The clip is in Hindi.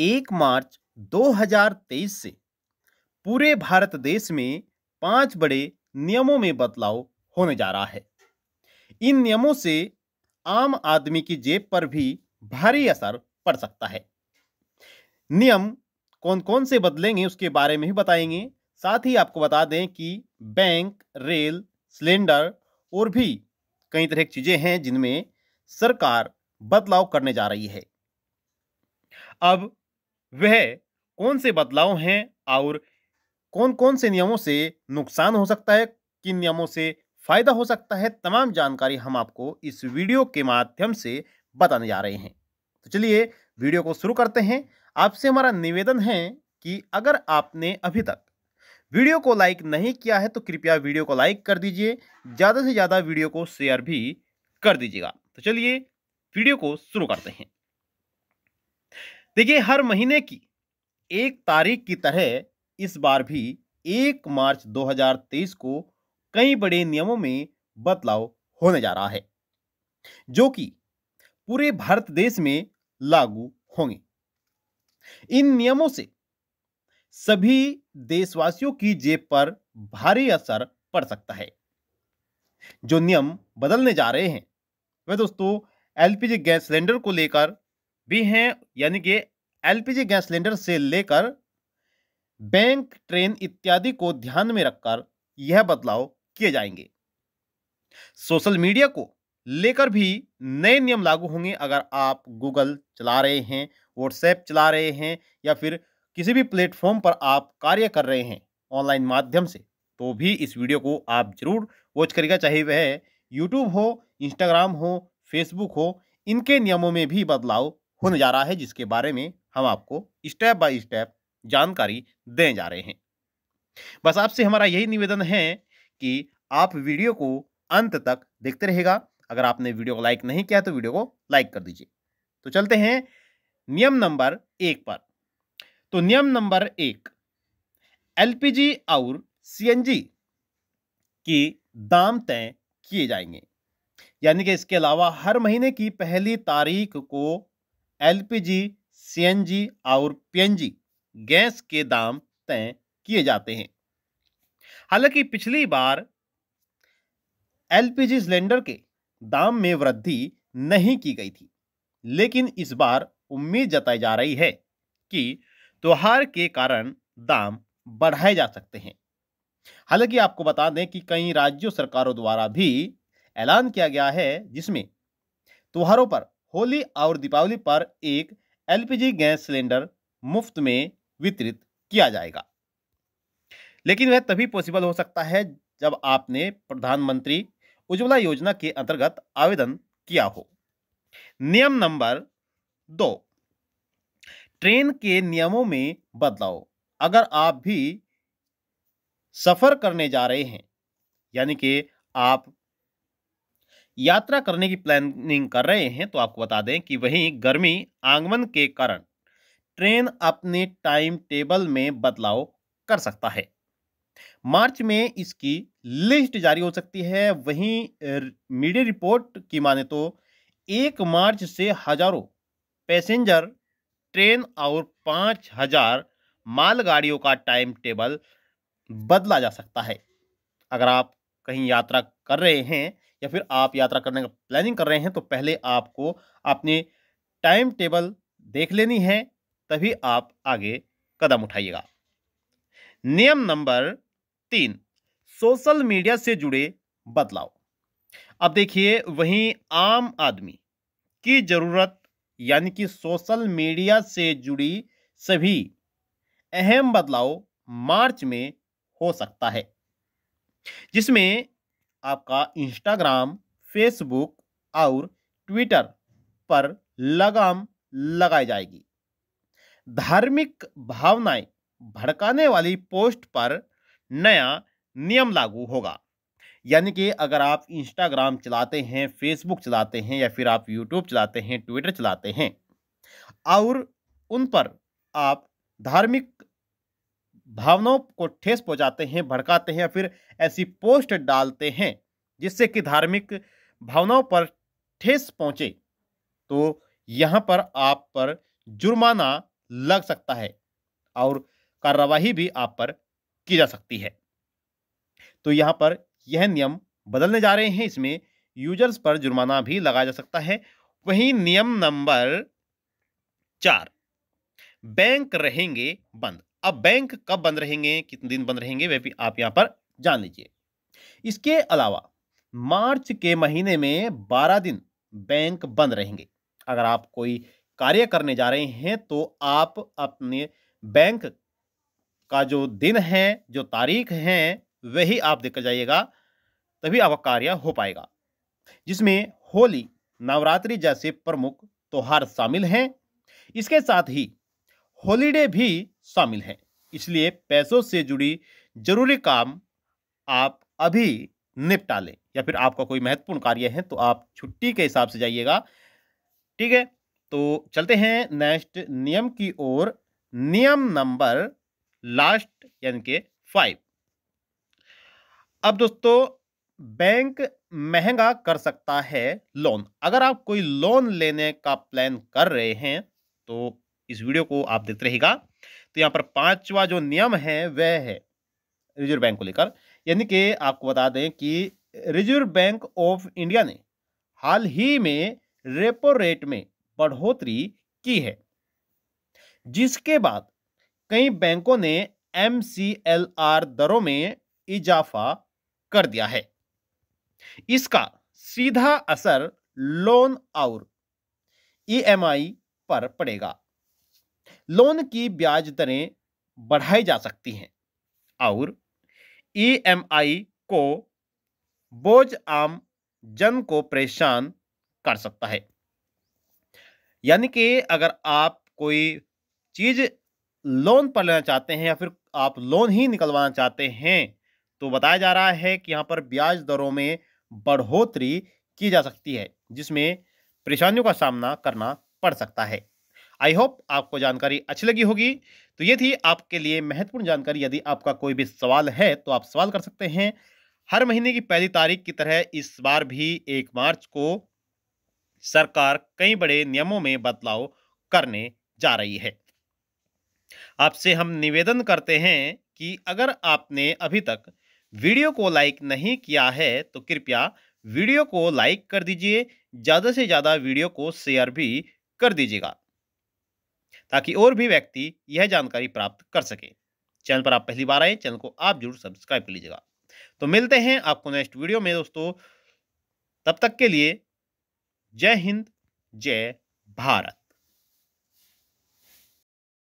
एक मार्च 2023 से पूरे भारत देश में पांच बड़े नियमों में बदलाव होने जा रहा है इन नियमों से आम आदमी की जेब पर भी भारी असर पड़ सकता है नियम कौन कौन से बदलेंगे उसके बारे में भी बताएंगे साथ ही आपको बता दें कि बैंक रेल सिलेंडर और भी कई तरह की चीज़ें हैं जिनमें सरकार बदलाव करने जा रही है अब वह कौन से बदलाव हैं और कौन कौन से नियमों से नुकसान हो सकता है किन नियमों से फ़ायदा हो सकता है तमाम जानकारी हम आपको इस वीडियो के माध्यम से बताने जा रहे हैं तो चलिए वीडियो को शुरू करते हैं आपसे हमारा निवेदन है कि अगर आपने अभी तक वीडियो को लाइक नहीं किया है तो कृपया वीडियो को लाइक कर दीजिए ज़्यादा से ज़्यादा वीडियो को शेयर भी कर दीजिएगा तो चलिए वीडियो को शुरू करते हैं देखिए हर महीने की एक तारीख की तरह इस बार भी एक मार्च 2023 को कई बड़े नियमों में बदलाव होने जा रहा है जो कि पूरे भारत देश में लागू होंगे इन नियमों से सभी देशवासियों की जेब पर भारी असर पड़ सकता है जो नियम बदलने जा रहे हैं वह दोस्तों एलपीजी गैस सिलेंडर को लेकर भी हैं यानी कि एलपीजी गैस सिलेंडर से लेकर बैंक ट्रेन इत्यादि को ध्यान में रखकर यह बदलाव किए जाएंगे सोशल मीडिया को लेकर भी नए नियम लागू होंगे अगर आप गूगल चला रहे हैं व्हाट्सएप चला रहे हैं या फिर किसी भी प्लेटफॉर्म पर आप कार्य कर रहे हैं ऑनलाइन माध्यम से तो भी इस वीडियो को आप जरूर वॉच करिएगा चाहे वह यूट्यूब हो इंस्टाग्राम हो फेसबुक हो इनके नियमों में भी बदलाव होने जा रहा है जिसके बारे में हम आपको स्टेप बाय स्टेप जानकारी दे जा रहे हैं बस आपसे हमारा यही निवेदन है कि आप वीडियो को अंत तक देखते रहेगा अगर आपने वीडियो को लाइक नहीं किया तो वीडियो को लाइक कर दीजिए तो चलते हैं नियम नंबर एक पर तो नियम नंबर एक एलपीजी और सीएनजी की दाम तय किए जाएंगे यानी कि इसके अलावा हर महीने की पहली तारीख को एलपीजी, सीएनजी और पीएनजी गैस के दाम तय किए जाते हैं हालांकि पिछली बार एलपीजी सिलेंडर के दाम में वृद्धि नहीं की गई थी लेकिन इस बार उम्मीद जताई जा रही है कि त्योहार के कारण दाम बढ़ाए जा सकते हैं हालांकि आपको बता दें कि कई राज्यों सरकारों द्वारा भी ऐलान किया गया है जिसमें त्योहारों पर होली और दीपावली पर एक एलपीजी गैस सिलेंडर मुफ्त में वितरित किया जाएगा लेकिन वह तभी पॉसिबल हो सकता है जब आपने प्रधानमंत्री उज्ज्वला योजना के अंतर्गत आवेदन किया हो नियम नंबर दो ट्रेन के नियमों में बदलाव अगर आप भी सफ़र करने जा रहे हैं यानी कि आप यात्रा करने की प्लानिंग कर रहे हैं तो आपको बता दें कि वहीं गर्मी आगमन के कारण ट्रेन अपने टाइम टेबल में बदलाव कर सकता है मार्च में इसकी लिस्ट जारी हो सकती है वहीं मीडिया रिपोर्ट की माने तो एक मार्च से हजारों पैसेंजर ट्रेन और पाँच हजार मालगाड़ियों का टाइम टेबल बदला जा सकता है अगर आप कहीं यात्रा कर रहे हैं या फिर आप यात्रा करने का प्लानिंग कर रहे हैं तो पहले आपको अपने टाइम टेबल देख लेनी है तभी आप आगे कदम उठाइएगा नियम नंबर तीन सोशल मीडिया से जुड़े बदलाव अब देखिए वहीं आम आदमी की ज़रूरत यानी कि सोशल मीडिया से जुड़ी सभी अहम बदलाव मार्च में हो सकता है जिसमें आपका इंस्टाग्राम फेसबुक और ट्विटर पर लगाम लगाई जाएगी धार्मिक भावनाएं भड़काने वाली पोस्ट पर नया नियम लागू होगा यानी कि अगर आप इंस्टाग्राम चलाते हैं फेसबुक चलाते हैं या फिर आप यूट्यूब चलाते हैं ट्विटर चलाते हैं और उन पर आप धार्मिक भावनाओं को ठेस पहुंचाते हैं भड़काते हैं या फिर ऐसी पोस्ट डालते हैं जिससे कि धार्मिक भावनाओं पर ठेस पहुंचे तो यहां पर आप पर जुर्माना लग सकता है और कार्रवाई भी आप पर की जा सकती है तो यहां पर यह नियम बदलने जा रहे हैं इसमें यूजर्स पर जुर्माना भी लगाया जा सकता है वहीं नियम नंबर चार बैंक रहेंगे बंद अब बैंक कब बंद रहेंगे कितने दिन बंद रहेंगे वे भी आप यहाँ पर जान लीजिए इसके अलावा मार्च के महीने में बारह दिन बैंक बंद रहेंगे अगर आप कोई कार्य करने जा रहे हैं तो आप अपने बैंक का जो दिन है जो तारीख है वही आप देखकर जाइएगा तभी आपका कार्य हो पाएगा जिसमें होली नवरात्रि जैसे प्रमुख त्यौहार शामिल हैं इसके साथ ही हॉलीडे भी शामिल हैं इसलिए पैसों से जुड़ी जरूरी काम आप अभी निपटा लें या फिर आपका कोई महत्वपूर्ण कार्य है तो आप छुट्टी के हिसाब से जाइएगा ठीक है तो चलते हैं नेक्स्ट नियम की ओर नियम नंबर लास्ट यानी के फाइव अब दोस्तों बैंक महंगा कर सकता है लोन अगर आप कोई लोन लेने का प्लान कर रहे हैं तो इस वीडियो को आप देखते रहेगा तो यहाँ पर पांचवा जो नियम है वह है रिजर्व बैंक को लेकर यानी कि आपको बता दें कि रिजर्व बैंक ऑफ इंडिया ने हाल ही में रेपो रेट में बढ़ोतरी की है जिसके बाद कई बैंकों ने एम दरों में इजाफा कर दिया है इसका सीधा असर लोन और ईएमआई पर पड़ेगा लोन की ब्याज दरें बढ़ाई जा सकती हैं और ईएमआई e को बोझ आम जन को परेशान कर सकता है यानी कि अगर आप कोई चीज़ लोन पर लेना चाहते हैं या फिर आप लोन ही निकलवाना चाहते हैं तो बताया जा रहा है कि यहाँ पर ब्याज दरों में बढ़ोतरी की जा सकती है जिसमें परेशानियों का सामना करना पड़ सकता है आई होप आपको जानकारी अच्छी लगी होगी तो ये थी आपके लिए महत्वपूर्ण जानकारी यदि आपका कोई भी सवाल है तो आप सवाल कर सकते हैं हर महीने की पहली तारीख की तरह इस बार भी एक मार्च को सरकार कई बड़े नियमों में बदलाव करने जा रही है आपसे हम निवेदन करते हैं कि अगर आपने अभी तक वीडियो को लाइक नहीं किया है तो कृपया वीडियो को लाइक कर दीजिए ज़्यादा से ज़्यादा वीडियो को शेयर भी कर दीजिएगा ताकि और भी व्यक्ति यह जानकारी प्राप्त कर सके चैनल पर आप पहली बार आए चैनल को आप जरूर सब्सक्राइब कर लीजिएगा तो मिलते हैं आपको नेक्स्ट वीडियो में दोस्तों तब तक के लिए जय हिंद जय भारत